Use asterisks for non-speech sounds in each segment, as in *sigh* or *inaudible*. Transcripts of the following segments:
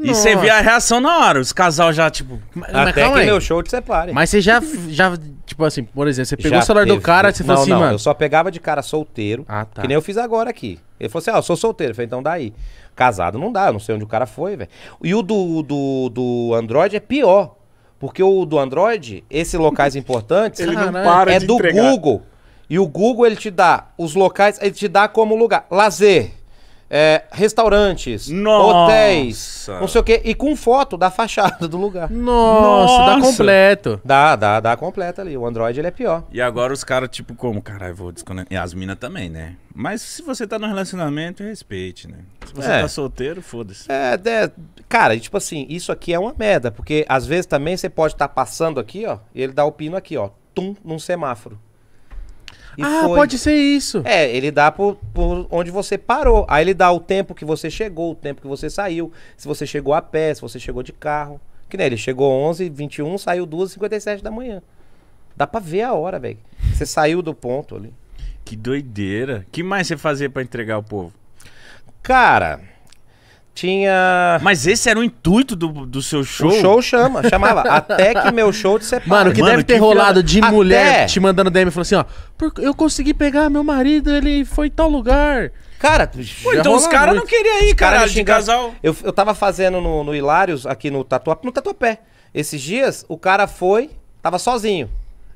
E você vê a reação na hora, os casal já, tipo. Mas, mas Até que meu show te separe. Mas você já, *laughs* já, tipo assim, por exemplo, você pegou Já o celular do cara e você não, falou assim, não, mano. Eu só pegava de cara solteiro, Ah, tá. que nem eu fiz agora aqui. Ele falou assim, ah, eu sou solteiro. Eu falei, então daí. Casado não dá, eu não sei onde o cara foi, velho. E o do, do, do Android é pior. Porque o do Android, esses locais *laughs* importantes, Ele não para é de do entregar. Google. E o Google, ele te dá os locais, ele te dá como lugar. Lazer é, restaurantes, Nossa. hotéis, não sei o quê, e com foto da fachada do lugar. Nossa, Nossa. dá completo. Dá, dá, dá completo ali. O Android ele é pior. E agora os caras, tipo, como? Caralho, vou desconectar. E as minas também, né? Mas se você tá no relacionamento, respeite, né? Se você é. tá solteiro, foda-se. É, é, cara, tipo assim, isso aqui é uma merda, porque às vezes também você pode estar tá passando aqui, ó, e ele dá o pino aqui, ó, tum, num semáforo. E ah, foi. pode ser isso. É, ele dá por, por onde você parou. Aí ele dá o tempo que você chegou, o tempo que você saiu, se você chegou a pé, se você chegou de carro. Que nem ele chegou 11, 21, saiu 2, 57 da manhã. Dá pra ver a hora, velho. Você saiu do ponto ali. Que doideira. que mais você fazia para entregar o povo? Cara, tinha. Mas esse era o intuito do, do seu show? O show chama, chamava. *laughs* Até que meu show te separe. Mano, que Mano, deve que ter rolado de até... mulher te mandando DM falando assim, ó. Eu consegui pegar meu marido, ele foi em tal lugar. Cara, Pô, então os caras não queriam ir, cara, de casal. Eu, eu tava fazendo no, no Hilários, aqui no Tatuapé, no Tatuapé. Esses dias, o cara foi, tava sozinho.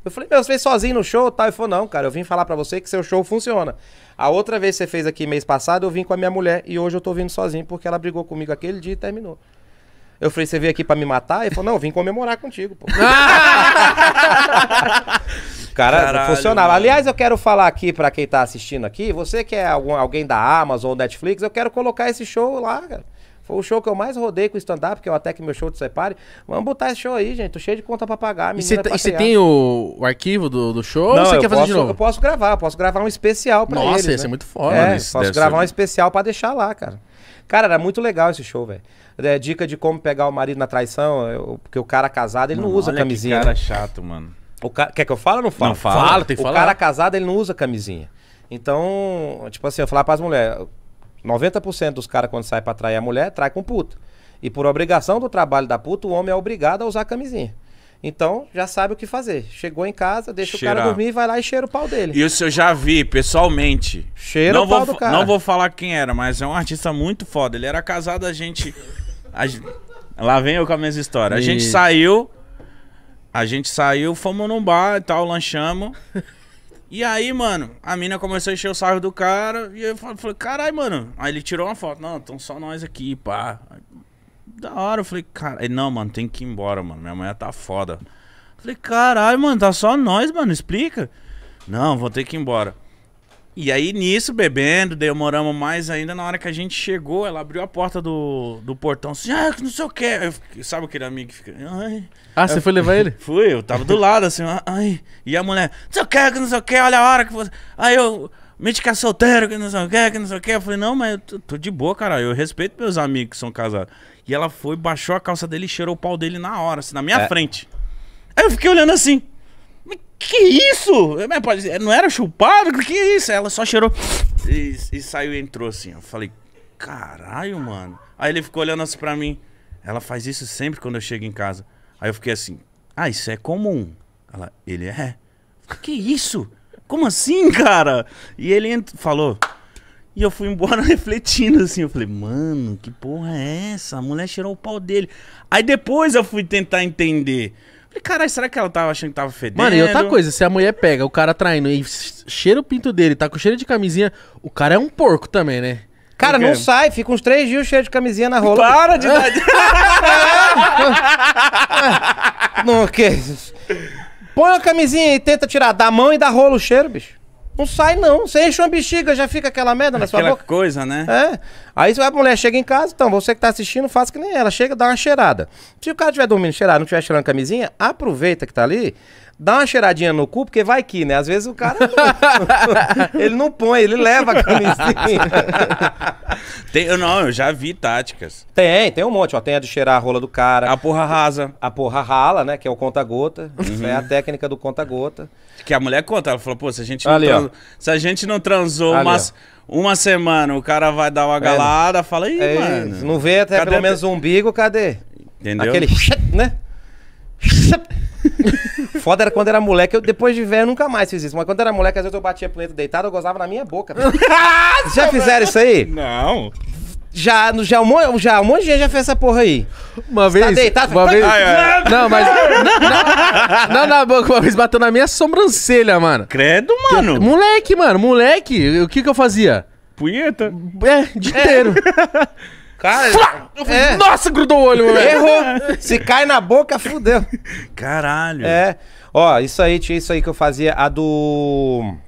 Eu falei, meu, você veio sozinho no show tal? Ele falou, não, cara, eu vim falar para você que seu show funciona. A outra vez que você fez aqui mês passado, eu vim com a minha mulher e hoje eu tô vindo sozinho porque ela brigou comigo aquele dia e terminou. Eu falei, você veio aqui pra me matar? Ele falou, não, vim comemorar contigo, pô. *laughs* cara, Caralho, funcionava. Mano. Aliás, eu quero falar aqui pra quem tá assistindo aqui, você que é algum, alguém da Amazon ou Netflix, eu quero colocar esse show lá, cara. Foi o show que eu mais rodei com stand-up, que é o Até Que Meu Show Te Separe. Vamos botar esse show aí, gente. Tô cheio de conta pra pagar. E você tem o, o arquivo do, do, show Não, ou você quer fazer posso, de novo? Eu posso gravar. Eu posso gravar um especial pra Nossa, eles, esse né? é muito foda. É, posso gravar ser... um especial pra deixar lá, cara. Cara, era muito legal esse show, velho. É, dica de como pegar o marido na traição, eu, é, porque o cara casado, ele mano, não usa olha camisinha. Que cara né? chato, mano. O ca... Quer que eu fale ou não falo? Não, fala, fala tem que falar. O cara casado, ele não usa camisinha. Então, tipo assim, eu falava pras mulheres, 90% dos caras, quando sai pra trair a mulher, trai com puta. E por obrigação do trabalho da puta, o homem é obrigado a usar camisinha. Então, já sabe o que fazer. Chegou em casa, deixa Cheirar. o cara dormir, vai lá e cheira o pau dele. Isso eu já vi, pessoalmente. Cheira não o pau vou, do cara. Não vou falar quem era, mas é um artista muito foda. Ele era casado, a gente... A, lá vem eu com a mesma história. A gente saiu... A gente saiu, fomos num bar e tal, lanchamos... E aí, mano, a mina começou a encher o sarro do cara. E eu falei, caralho, mano. Aí ele tirou uma foto. Não, estão só nós aqui, pá. da hora, eu falei, cara. não, mano, tem que ir embora, mano. Minha mulher tá foda. Eu falei, caralho, mano, tá só nós, mano. Explica. Não, vou ter que ir embora. E aí, nisso, bebendo, demoramos mais ainda. Na hora que a gente chegou, ela abriu a porta do, do portão assim, ah, não sei o que. sabe aquele amigo que fica. Ai. Ah, eu, você foi levar ele? *laughs* Fui, eu tava do lado, assim, ah, ai. E a mulher, não sei o que, não sei o que, olha a hora que você. Aí eu. me que é solteiro, que não sei o que, que não sei o que. Eu falei, não, mas eu tô, tô de boa, cara. Eu respeito meus amigos que são casados. E ela foi, baixou a calça dele e cheirou o pau dele na hora, assim, na minha é. frente. Aí eu fiquei olhando assim que isso? Não era chupado? Que é isso? Ela só cheirou e, e saiu e entrou assim. Eu falei, caralho, mano. Aí ele ficou olhando assim pra mim. Ela faz isso sempre quando eu chego em casa. Aí eu fiquei assim, ah, isso é comum. Ela, ele é. que isso? Como assim, cara? E ele falou. E eu fui embora *laughs* refletindo assim. Eu falei, mano, que porra é essa? A mulher cheirou o pau dele. Aí depois eu fui tentar entender caralho, será que ela tava achando que tava fedendo? Mano, e outra coisa, se a mulher pega o cara traindo e cheira o pinto dele, tá com cheiro de camisinha, o cara é um porco também, né? Cara, não sai, fica uns três dias cheio de camisinha na rola. Para de *laughs* não, que. Põe a camisinha e tenta tirar da mão e dá rola o cheiro, bicho. Não sai, não. Você enche uma bexiga, já fica aquela merda na sua boca. coisa, né? É. Aí a mulher chega em casa, então, você que tá assistindo, faz que nem ela. Chega, dá uma cheirada. Se o cara tiver dormindo cheirado, não tiver cheirando camisinha, aproveita que tá ali, dá uma cheiradinha no cu, porque vai que, né? Às vezes o cara. *laughs* ele não põe, ele leva a camisinha. *laughs* Tem, não, eu já vi táticas. Tem, tem um monte, ó. Tem a de cheirar a rola do cara. A porra rasa. A porra rala, né? Que é o conta-gota. Uhum. É a técnica do conta-gota. Que a mulher conta, ela falou, pô, se a gente não, Ali, se a gente não transou Ali, umas... uma semana, o cara vai dar uma é. galada, é. fala, ih, é, mano. Não vê até cadê pelo menos o umbigo, cadê? Entendeu? Aquele, *laughs* né? Foda era quando era moleque. Eu, depois de velho, nunca mais fiz isso. Mas quando era moleque, às vezes eu batia punheta deitado, eu gozava na minha boca. *laughs* já fizeram isso aí? Não. Já, já, um, monte, já, um monte de gente já fez essa porra aí. Uma Você tá vez. Tá deitado, uma vez. Ai, ai. Não, mas. não, na boca, uma vez bateu na minha sobrancelha, mano. Credo, mano. Que, moleque, mano, moleque. O que que eu fazia? Punheta? É, de é. inteiro. É. *laughs* Cara, eu falei, é. nossa, grudou o olho, velho. Errou. *laughs* Se cai na boca, fudeu. Caralho. É. Ó, isso aí, tinha isso aí que eu fazia. A do.